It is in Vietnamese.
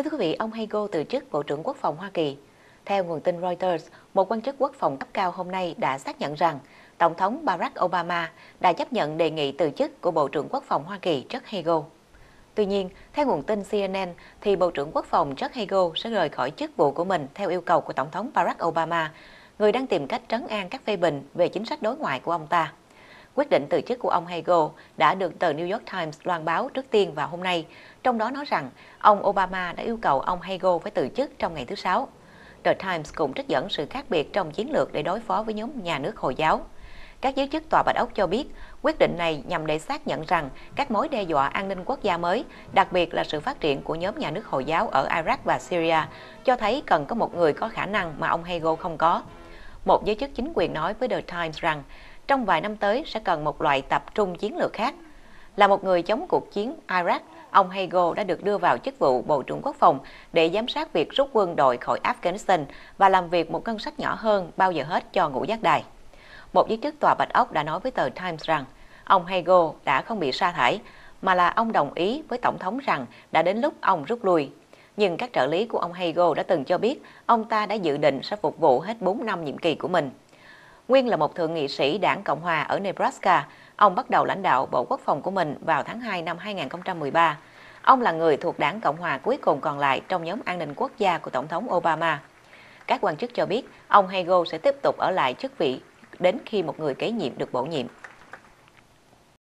Kính thưa quý vị, ông Hagel từ chức Bộ trưởng Quốc phòng Hoa Kỳ. Theo nguồn tin Reuters, một quan chức quốc phòng cấp cao hôm nay đã xác nhận rằng Tổng thống Barack Obama đã chấp nhận đề nghị từ chức của Bộ trưởng Quốc phòng Hoa Kỳ Chuck Hagel. Tuy nhiên, theo nguồn tin CNN, thì Bộ trưởng Quốc phòng Chuck Hagel sẽ rời khỏi chức vụ của mình theo yêu cầu của Tổng thống Barack Obama, người đang tìm cách trấn an các phê bình về chính sách đối ngoại của ông ta quyết định từ chức của ông Hegel đã được tờ New York Times loan báo trước tiên vào hôm nay, trong đó nói rằng ông Obama đã yêu cầu ông Hegel phải từ chức trong ngày thứ Sáu. The Times cũng trích dẫn sự khác biệt trong chiến lược để đối phó với nhóm nhà nước Hồi giáo. Các giới chức Tòa Bạch Ốc cho biết, quyết định này nhằm để xác nhận rằng các mối đe dọa an ninh quốc gia mới, đặc biệt là sự phát triển của nhóm nhà nước Hồi giáo ở Iraq và Syria, cho thấy cần có một người có khả năng mà ông Hegel không có. Một giới chức chính quyền nói với The Times rằng trong vài năm tới sẽ cần một loại tập trung chiến lược khác. Là một người chống cuộc chiến Iraq, ông Hegel đã được đưa vào chức vụ Bộ trưởng Quốc phòng để giám sát việc rút quân đội khỏi Afghanistan và làm việc một ngân sách nhỏ hơn bao giờ hết cho ngũ giác đài. Một giới chức tòa Bạch Ốc đã nói với tờ Times rằng ông Hegel đã không bị sa thải, mà là ông đồng ý với Tổng thống rằng đã đến lúc ông rút lui. Nhưng các trợ lý của ông Hegel đã từng cho biết ông ta đã dự định sẽ phục vụ hết 4 năm nhiệm kỳ của mình nguyên là một thượng nghị sĩ đảng Cộng hòa ở Nebraska, ông bắt đầu lãnh đạo Bộ Quốc phòng của mình vào tháng 2 năm 2013. Ông là người thuộc đảng Cộng hòa cuối cùng còn lại trong nhóm an ninh quốc gia của Tổng thống Obama. Các quan chức cho biết, ông Hagel sẽ tiếp tục ở lại chức vị đến khi một người kế nhiệm được bổ nhiệm.